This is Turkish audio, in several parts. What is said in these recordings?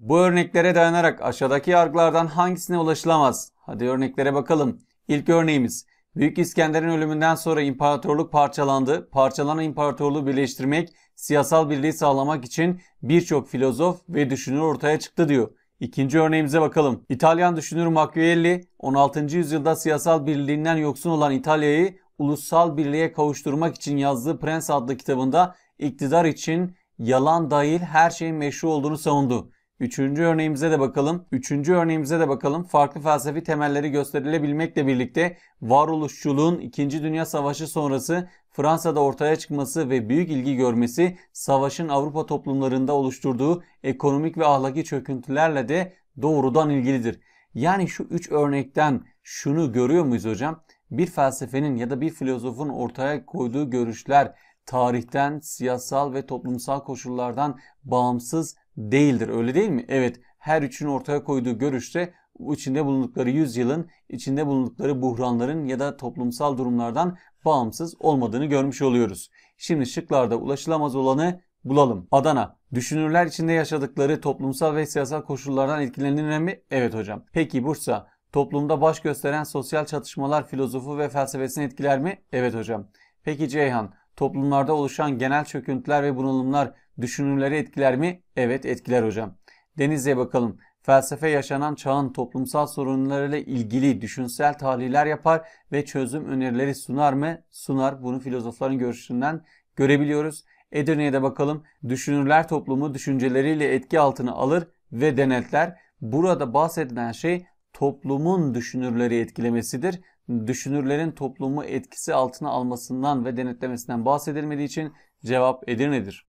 Bu örneklere dayanarak aşağıdaki yargılardan hangisine ulaşılamaz? Hadi örneklere bakalım. İlk örneğimiz Büyük İskender'in ölümünden sonra imparatorluk parçalandı. Parçalanan imparatorluğu birleştirmek, siyasal birliği sağlamak için birçok filozof ve düşünür ortaya çıktı diyor. İkinci örneğimize bakalım. İtalyan düşünür Machiavelli 16. yüzyılda siyasal birliğinden yoksun olan İtalya'yı ulusal birliğe kavuşturmak için yazdığı Prens adlı kitabında iktidar için yalan dahil her şeyin meşru olduğunu savundu. Üçüncü örneğimize de bakalım. Üçüncü örneğimize de bakalım. Farklı felsefi temelleri gösterilebilmekle birlikte varoluşçuluğun 2. Dünya Savaşı sonrası Fransa'da ortaya çıkması ve büyük ilgi görmesi savaşın Avrupa toplumlarında oluşturduğu ekonomik ve ahlaki çöküntülerle de doğrudan ilgilidir. Yani şu üç örnekten şunu görüyor muyuz hocam? Bir felsefenin ya da bir filozofun ortaya koyduğu görüşler tarihten, siyasal ve toplumsal koşullardan bağımsız değildir. Öyle değil mi? Evet her üçünün ortaya koyduğu görüşte içinde bulundukları yüzyılın, içinde bulundukları buhranların ya da toplumsal durumlardan bağımsız olmadığını görmüş oluyoruz. Şimdi şıklarda ulaşılamaz olanı bulalım. Adana. Düşünürler içinde yaşadıkları toplumsal ve siyasal koşullardan etkilenir mi? Evet hocam. Peki Bursa. Toplumda baş gösteren sosyal çatışmalar filozofu ve felsefesini etkiler mi? Evet hocam. Peki Ceyhan toplumlarda oluşan genel çöküntüler ve bunalımlar düşünürleri etkiler mi? Evet etkiler hocam. Deniz'e bakalım. Felsefe yaşanan çağın toplumsal sorunlarıyla ilgili düşünsel tahliller yapar ve çözüm önerileri sunar mı? Sunar. Bunu filozofların görüşünden görebiliyoruz. Edirne'ye de bakalım. Düşünürler toplumu düşünceleriyle etki altına alır ve denetler. Burada bahsedilen şey toplumun düşünürleri etkilemesidir düşünürlerin toplumu etkisi altına almasından ve denetlemesinden bahsedilmediği için cevap Edirne'dir.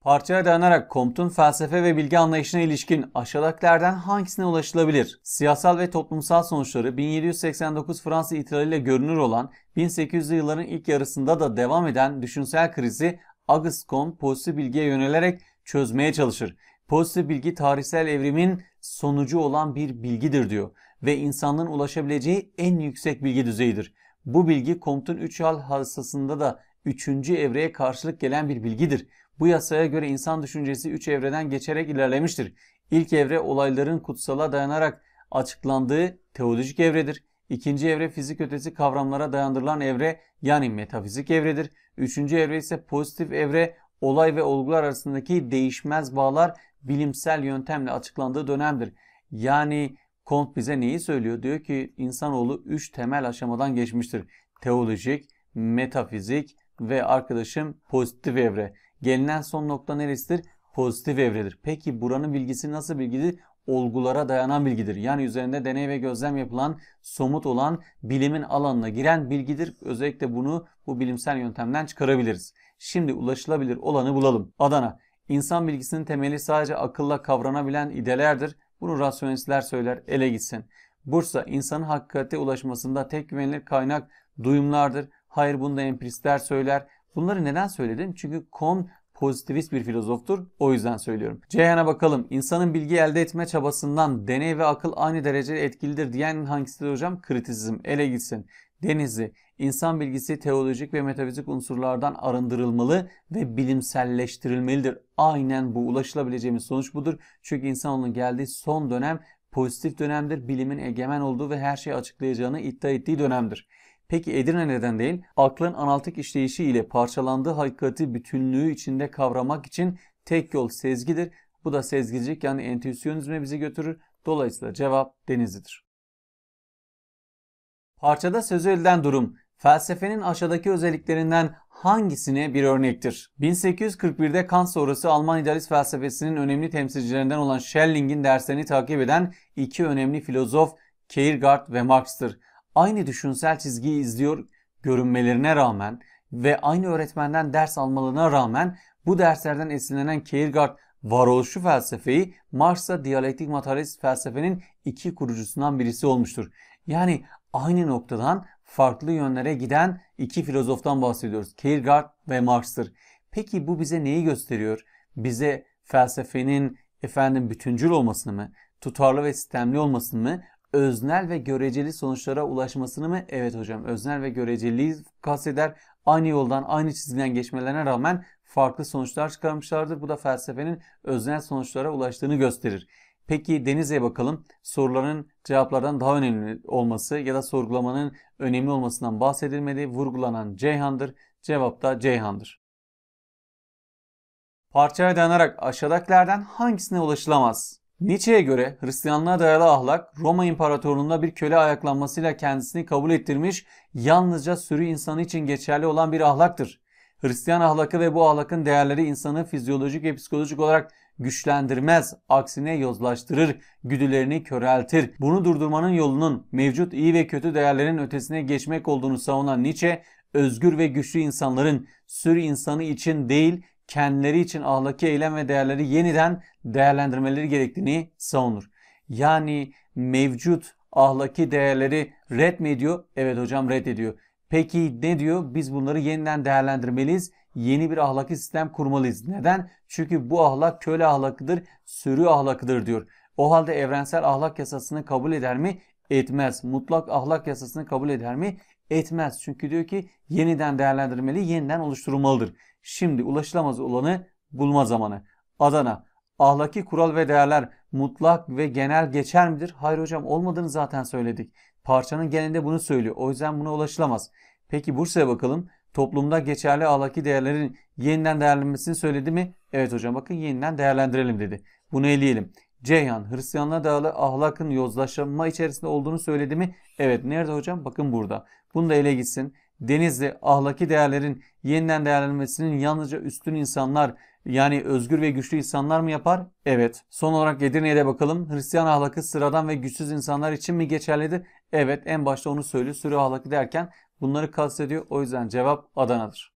Parçaya dayanarak Comte'un felsefe ve bilgi anlayışına ilişkin aşağıdakilerden hangisine ulaşılabilir? Siyasal ve toplumsal sonuçları 1789 Fransa ihtilaliyle görünür olan 1800'lü yılların ilk yarısında da devam eden düşünsel krizi Auguste Comte pozitif bilgiye yönelerek çözmeye çalışır. Pozitif bilgi tarihsel evrimin sonucu olan bir bilgidir diyor ve insanlığın ulaşabileceği en yüksek bilgi düzeyidir. Bu bilgi komutun 3 hal hassasında da 3. evreye karşılık gelen bir bilgidir. Bu yasaya göre insan düşüncesi 3 evreden geçerek ilerlemiştir. İlk evre olayların kutsala dayanarak açıklandığı teolojik evredir. İkinci evre fizik ötesi kavramlara dayandırılan evre yani metafizik evredir. Üçüncü evre ise pozitif evre olay ve olgular arasındaki değişmez bağlar bilimsel yöntemle açıklandığı dönemdir. Yani Kont bize neyi söylüyor? Diyor ki insanoğlu üç temel aşamadan geçmiştir. Teolojik, metafizik ve arkadaşım pozitif evre. Gelinen son nokta neresidir? Pozitif evredir. Peki buranın bilgisi nasıl bilgidir? Olgulara dayanan bilgidir. Yani üzerinde deney ve gözlem yapılan, somut olan, bilimin alanına giren bilgidir. Özellikle bunu bu bilimsel yöntemden çıkarabiliriz. Şimdi ulaşılabilir olanı bulalım. Adana. İnsan bilgisinin temeli sadece akılla kavranabilen idelerdir. Bunu rasyonelistler söyler ele gitsin. Bursa insanın hakikate ulaşmasında tek güvenilir kaynak duyumlardır. Hayır bunu da empiristler söyler. Bunları neden söyledim? Çünkü Comte pozitivist bir filozoftur. O yüzden söylüyorum. Ceyhan'a bakalım. İnsanın bilgi elde etme çabasından deney ve akıl aynı derecede etkilidir diyen hangisidir hocam? Kritizm. Ele gitsin. Denizli. İnsan bilgisi teolojik ve metafizik unsurlardan arındırılmalı ve bilimselleştirilmelidir. Aynen bu ulaşılabileceğimiz sonuç budur. Çünkü insanoğlunun geldiği son dönem pozitif dönemdir. Bilimin egemen olduğu ve her şeyi açıklayacağını iddia ettiği dönemdir. Peki Edirne neden değil? Aklın analitik işleyişi ile parçalandığı hakikati bütünlüğü içinde kavramak için tek yol sezgidir. Bu da sezgicilik yani entüisyonizme bizi götürür. Dolayısıyla cevap denizidir. Parçada sözü elden durum Felsefenin aşağıdaki özelliklerinden hangisine bir örnektir? 1841'de Kant sonrası Alman idealist felsefesinin önemli temsilcilerinden olan Schelling'in derslerini takip eden iki önemli filozof Kierkegaard ve Marx'tır. Aynı düşünsel çizgiyi izliyor görünmelerine rağmen ve aynı öğretmenden ders almalarına rağmen bu derslerden esinlenen Kierkegaard varoluşçu felsefeyi Marx'a diyalektik materyalist felsefenin iki kurucusundan birisi olmuştur. Yani aynı noktadan farklı yönlere giden iki filozoftan bahsediyoruz. Kierkegaard ve Marx'tır. Peki bu bize neyi gösteriyor? Bize felsefenin efendim bütüncül olmasını mı, tutarlı ve sistemli olmasını mı, öznel ve göreceli sonuçlara ulaşmasını mı? Evet hocam öznel ve göreceliliği kasteder. Aynı yoldan, aynı çizgiden geçmelerine rağmen farklı sonuçlar çıkarmışlardır. Bu da felsefenin öznel sonuçlara ulaştığını gösterir. Peki denize bakalım. Soruların cevaplardan daha önemli olması ya da sorgulamanın önemli olmasından bahsedilmedi Vurgulanan Ceyhan'dır. Cevap da Ceyhan'dır. Parçaya dayanarak aşağıdakilerden hangisine ulaşılamaz? Nietzsche'ye göre Hristiyanlığa dayalı ahlak Roma İmparatorluğu'nda bir köle ayaklanmasıyla kendisini kabul ettirmiş yalnızca sürü insanı için geçerli olan bir ahlaktır. Hristiyan ahlakı ve bu ahlakın değerleri insanı fizyolojik ve psikolojik olarak güçlendirmez, aksine yozlaştırır, güdülerini köreltir. Bunu durdurmanın yolunun mevcut iyi ve kötü değerlerin ötesine geçmek olduğunu savunan Nietzsche, özgür ve güçlü insanların sür insanı için değil, kendileri için ahlaki eylem ve değerleri yeniden değerlendirmeleri gerektiğini savunur. Yani mevcut ahlaki değerleri red mi ediyor? Evet hocam red ediyor. Peki ne diyor? Biz bunları yeniden değerlendirmeliyiz yeni bir ahlaki sistem kurmalıyız. Neden? Çünkü bu ahlak köle ahlakıdır, sürü ahlakıdır diyor. O halde evrensel ahlak yasasını kabul eder mi? Etmez. Mutlak ahlak yasasını kabul eder mi? Etmez. Çünkü diyor ki yeniden değerlendirmeli, yeniden oluşturulmalıdır. Şimdi ulaşılamaz olanı bulma zamanı. Adana. Ahlaki kural ve değerler mutlak ve genel geçer midir? Hayır hocam olmadığını zaten söyledik. Parçanın genelinde bunu söylüyor. O yüzden buna ulaşılamaz. Peki Bursa'ya bakalım toplumda geçerli ahlaki değerlerin yeniden değerlenmesini söyledi mi? Evet hocam bakın yeniden değerlendirelim dedi. Bunu eleyelim. Ceyhan Hristiyanlığa dayalı ahlakın yozlaşma içerisinde olduğunu söyledi mi? Evet nerede hocam? Bakın burada. Bunu da ele gitsin. Denizli ahlaki değerlerin yeniden değerlenmesinin yalnızca üstün insanlar yani özgür ve güçlü insanlar mı yapar? Evet. Son olarak Edirne'ye de bakalım. Hristiyan ahlakı sıradan ve güçsüz insanlar için mi geçerlidir? Evet en başta onu söylüyor. Sürü ahlakı derken bunları kastediyor. O yüzden cevap Adana'dır.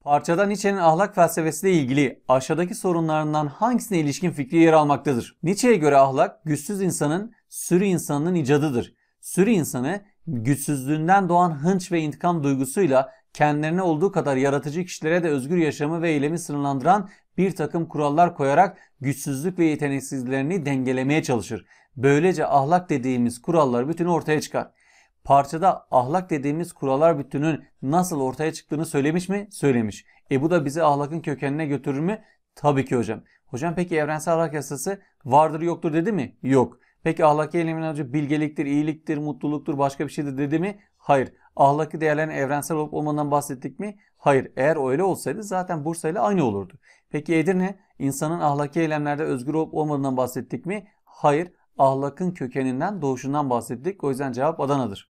Parçada Nietzsche'nin ahlak felsefesi ile ilgili aşağıdaki sorunlarından hangisine ilişkin fikri yer almaktadır? Nietzsche'ye göre ahlak güçsüz insanın sürü insanının icadıdır. Sürü insanı güçsüzlüğünden doğan hınç ve intikam duygusuyla kendilerine olduğu kadar yaratıcı kişilere de özgür yaşamı ve eylemi sınırlandıran bir takım kurallar koyarak güçsüzlük ve yeteneksizlerini dengelemeye çalışır. Böylece ahlak dediğimiz kurallar bütünü ortaya çıkar. Parçada ahlak dediğimiz kurallar bütünün nasıl ortaya çıktığını söylemiş mi? Söylemiş. E bu da bizi ahlakın kökenine götürür mü? Tabii ki hocam. Hocam peki evrensel ahlak yasası vardır yoktur dedi mi? Yok. Peki ahlaki eylemin amacı bilgeliktir, iyiliktir, mutluluktur, başka bir şeydir dedi mi? Hayır. Ahlaki değerlerin evrensel olup olmadan bahsettik mi? Hayır. Eğer öyle olsaydı zaten Bursa ile aynı olurdu. Peki Edirne İnsanın ahlaki eylemlerde özgür olup olmadığından bahsettik mi? Hayır. Ahlakın kökeninden, doğuşundan bahsettik. O yüzden cevap Adana'dır.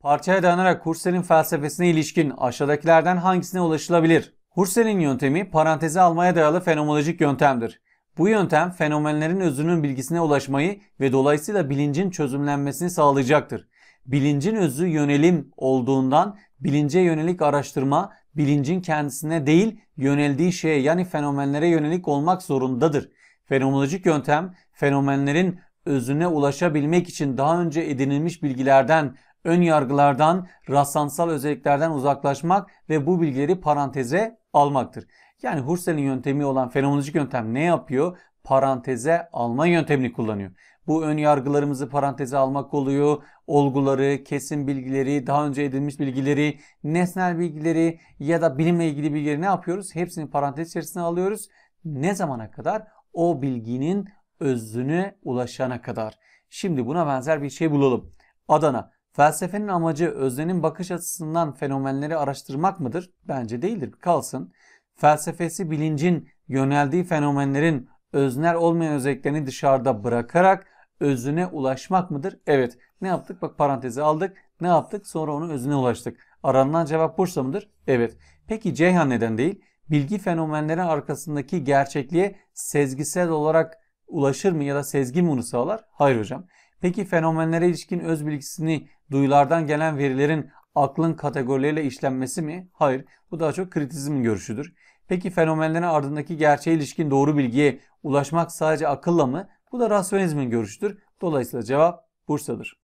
Parçaya dayanarak Hursel'in felsefesine ilişkin aşağıdakilerden hangisine ulaşılabilir? Hursel'in yöntemi paranteze almaya dayalı fenomenolojik yöntemdir. Bu yöntem fenomenlerin özünün bilgisine ulaşmayı ve dolayısıyla bilincin çözümlenmesini sağlayacaktır. Bilincin özü yönelim olduğundan bilince yönelik araştırma bilincin kendisine değil yöneldiği şeye yani fenomenlere yönelik olmak zorundadır. Fenomenolojik yöntem fenomenlerin özüne ulaşabilmek için daha önce edinilmiş bilgilerden, ön yargılardan, rastlansal özelliklerden uzaklaşmak ve bu bilgileri paranteze almaktır. Yani Husserl'in yöntemi olan fenomenolojik yöntem ne yapıyor? Paranteze alma yöntemini kullanıyor. Bu ön yargılarımızı paranteze almak oluyor. Olguları, kesin bilgileri, daha önce edinmiş bilgileri, nesnel bilgileri ya da bilimle ilgili bilgileri ne yapıyoruz? Hepsini parantez içerisine alıyoruz. Ne zamana kadar? O bilginin özüne ulaşana kadar. Şimdi buna benzer bir şey bulalım. Adana. Felsefenin amacı öznenin bakış açısından fenomenleri araştırmak mıdır? Bence değildir. Kalsın felsefesi bilincin yöneldiği fenomenlerin öznel olmayan özelliklerini dışarıda bırakarak özüne ulaşmak mıdır? Evet. Ne yaptık? Bak parantezi aldık. Ne yaptık? Sonra onun özüne ulaştık. Aranan cevap Bursa mıdır? Evet. Peki Ceyhan neden değil? Bilgi fenomenleri arkasındaki gerçekliğe sezgisel olarak ulaşır mı ya da sezgi mi onu sağlar? Hayır hocam. Peki fenomenlere ilişkin öz bilgisini duyulardan gelen verilerin aklın kategorileriyle işlenmesi mi? Hayır. Bu daha çok kritizm görüşüdür. Peki fenomenlerin ardındaki gerçeğe ilişkin doğru bilgiye ulaşmak sadece akılla mı? Bu da rasyonizmin görüşüdür. Dolayısıyla cevap Bursa'dır.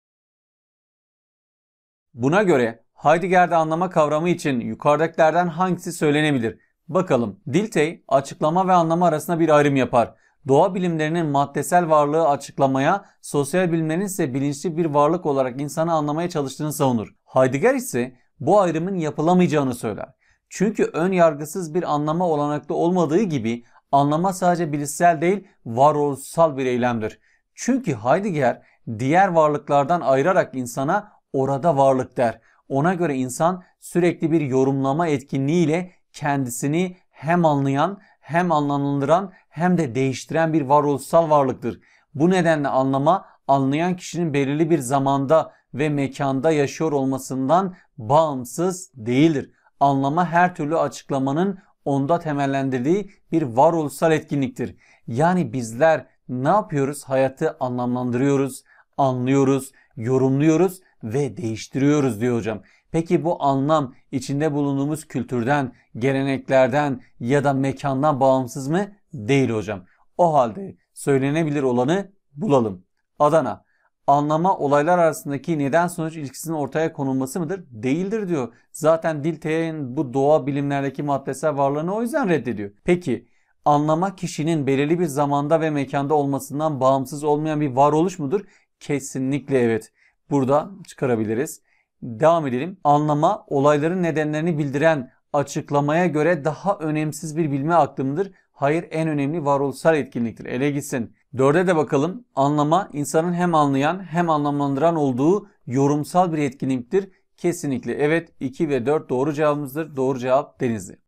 Buna göre Heidegger'de anlama kavramı için yukarıdakilerden hangisi söylenebilir? Bakalım Diltey açıklama ve anlama arasında bir ayrım yapar doğa bilimlerinin maddesel varlığı açıklamaya, sosyal bilimlerin ise bilinçli bir varlık olarak insanı anlamaya çalıştığını savunur. Heidegger ise bu ayrımın yapılamayacağını söyler. Çünkü ön yargısız bir anlama olanaklı olmadığı gibi anlama sadece bilişsel değil varoluşsal bir eylemdir. Çünkü Heidegger diğer varlıklardan ayırarak insana orada varlık der. Ona göre insan sürekli bir yorumlama etkinliğiyle kendisini hem anlayan hem anlamlandıran hem de değiştiren bir varoluşsal varlıktır. Bu nedenle anlama anlayan kişinin belirli bir zamanda ve mekanda yaşıyor olmasından bağımsız değildir. Anlama her türlü açıklamanın onda temellendirdiği bir varoluşsal etkinliktir. Yani bizler ne yapıyoruz? Hayatı anlamlandırıyoruz, anlıyoruz, yorumluyoruz ve değiştiriyoruz diyor hocam. Peki bu anlam içinde bulunduğumuz kültürden, geleneklerden ya da mekandan bağımsız mı? Değil hocam. O halde söylenebilir olanı bulalım. Adana. Anlama olaylar arasındaki neden sonuç ilişkisinin ortaya konulması mıdır? Değildir diyor. Zaten Dilthey'in bu doğa bilimlerdeki maddesel varlığını o yüzden reddediyor. Peki anlama kişinin belirli bir zamanda ve mekanda olmasından bağımsız olmayan bir varoluş mudur? Kesinlikle evet. Burada çıkarabiliriz. Devam edelim. Anlama, olayların nedenlerini bildiren açıklamaya göre daha önemsiz bir bilme aklımdır. Hayır en önemli varoluşsal etkinliktir. Ele gitsin. Dörde de bakalım. Anlama insanın hem anlayan hem anlamlandıran olduğu yorumsal bir etkinliktir. Kesinlikle evet 2 ve 4 doğru cevabımızdır. Doğru cevap Denizli.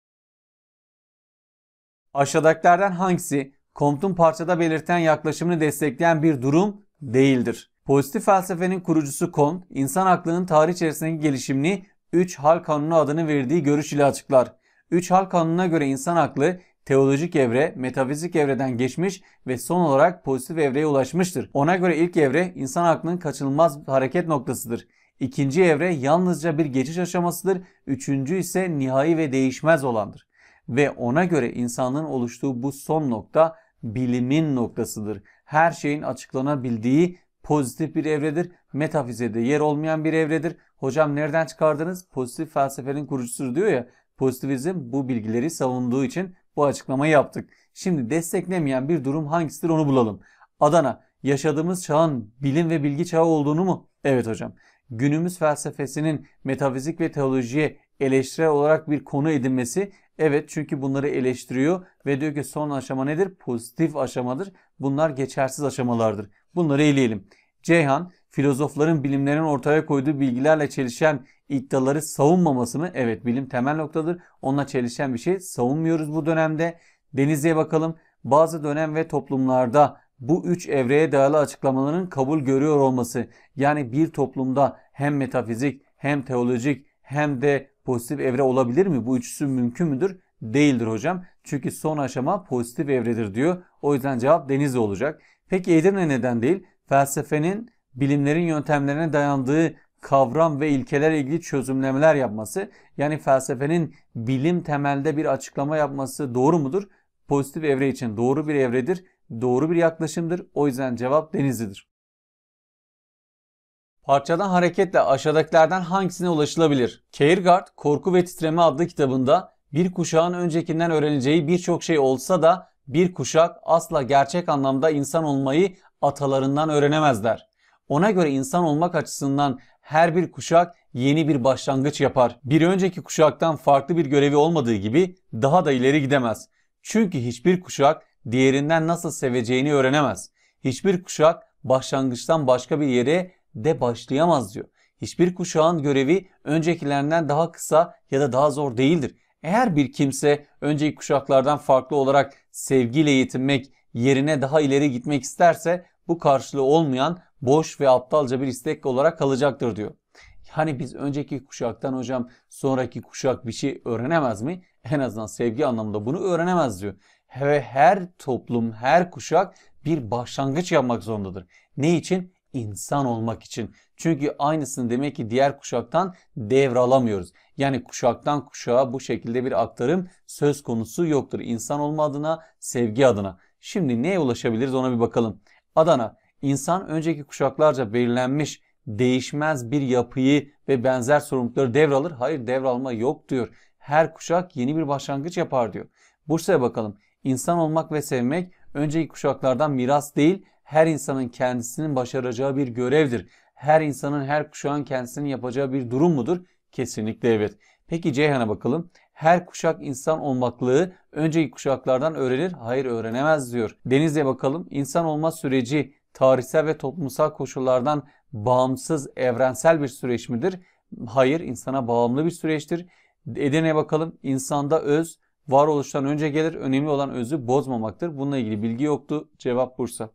Aşağıdakilerden hangisi Compton parçada belirten yaklaşımını destekleyen bir durum değildir? Pozitif felsefenin kurucusu Kant, insan aklının tarih içerisindeki gelişimini 3 hal kanunu adını verdiği görüş ile açıklar. 3 hal kanununa göre insan aklı teolojik evre, metafizik evreden geçmiş ve son olarak pozitif evreye ulaşmıştır. Ona göre ilk evre insan aklının kaçınılmaz hareket noktasıdır. İkinci evre yalnızca bir geçiş aşamasıdır. Üçüncü ise nihai ve değişmez olandır. Ve ona göre insanlığın oluştuğu bu son nokta bilimin noktasıdır. Her şeyin açıklanabildiği pozitif bir evredir. Metafizede yer olmayan bir evredir. Hocam nereden çıkardınız? Pozitif felsefenin kurucusu diyor ya. Pozitivizm bu bilgileri savunduğu için bu açıklamayı yaptık. Şimdi desteklemeyen bir durum hangisidir onu bulalım. Adana yaşadığımız çağın bilim ve bilgi çağı olduğunu mu? Evet hocam. Günümüz felsefesinin metafizik ve teolojiye eleştirel olarak bir konu edinmesi evet çünkü bunları eleştiriyor ve diyor ki son aşama nedir? Pozitif aşamadır. Bunlar geçersiz aşamalardır. Bunları eleyelim. Ceyhan, filozofların bilimlerin ortaya koyduğu bilgilerle çelişen iddiaları savunmaması mı? Evet bilim temel noktadır. Onunla çelişen bir şey savunmuyoruz bu dönemde. Denizli'ye bakalım. Bazı dönem ve toplumlarda bu üç evreye dayalı açıklamaların kabul görüyor olması yani bir toplumda hem metafizik hem teolojik hem de pozitif evre olabilir mi? Bu üçüsü mümkün müdür? Değildir hocam. Çünkü son aşama pozitif evredir diyor. O yüzden cevap deniz olacak. Peki Edirne neden değil? Felsefenin bilimlerin yöntemlerine dayandığı kavram ve ilkeler ilgili çözümlemeler yapması yani felsefenin bilim temelde bir açıklama yapması doğru mudur? Pozitif evre için doğru bir evredir, doğru bir yaklaşımdır. O yüzden cevap Denizli'dir. Parçadan hareketle aşağıdakilerden hangisine ulaşılabilir? Kierkegaard, Korku ve Titreme adlı kitabında bir kuşağın öncekinden öğreneceği birçok şey olsa da bir kuşak asla gerçek anlamda insan olmayı atalarından öğrenemezler. Ona göre insan olmak açısından her bir kuşak yeni bir başlangıç yapar. Bir önceki kuşaktan farklı bir görevi olmadığı gibi daha da ileri gidemez. Çünkü hiçbir kuşak diğerinden nasıl seveceğini öğrenemez. Hiçbir kuşak başlangıçtan başka bir yere de başlayamaz diyor. Hiçbir kuşağın görevi öncekilerinden daha kısa ya da daha zor değildir. Eğer bir kimse önceki kuşaklardan farklı olarak sevgiyle yetinmek yerine daha ileri gitmek isterse bu karşılığı olmayan boş ve aptalca bir istek olarak kalacaktır diyor. Yani biz önceki kuşaktan hocam sonraki kuşak bir şey öğrenemez mi? En azından sevgi anlamında bunu öğrenemez diyor. Ve her toplum, her kuşak bir başlangıç yapmak zorundadır. Ne için? insan olmak için. Çünkü aynısını demek ki diğer kuşaktan devralamıyoruz. Yani kuşaktan kuşağa bu şekilde bir aktarım söz konusu yoktur. İnsan olma adına, sevgi adına. Şimdi neye ulaşabiliriz ona bir bakalım. Adana, insan önceki kuşaklarca belirlenmiş değişmez bir yapıyı ve benzer sorumlulukları devralır. Hayır devralma yok diyor. Her kuşak yeni bir başlangıç yapar diyor. Bursa'ya bakalım. İnsan olmak ve sevmek önceki kuşaklardan miras değil her insanın kendisinin başaracağı bir görevdir. Her insanın her kuşağın kendisinin yapacağı bir durum mudur? Kesinlikle evet. Peki Ceyhan'a bakalım. Her kuşak insan olmaklığı önceki kuşaklardan öğrenir. Hayır öğrenemez diyor. Deniz'e bakalım. İnsan olma süreci tarihsel ve toplumsal koşullardan bağımsız evrensel bir süreç midir? Hayır insana bağımlı bir süreçtir. Edirne'ye bakalım. İnsanda öz varoluştan önce gelir. Önemli olan özü bozmamaktır. Bununla ilgili bilgi yoktu. Cevap Bursa.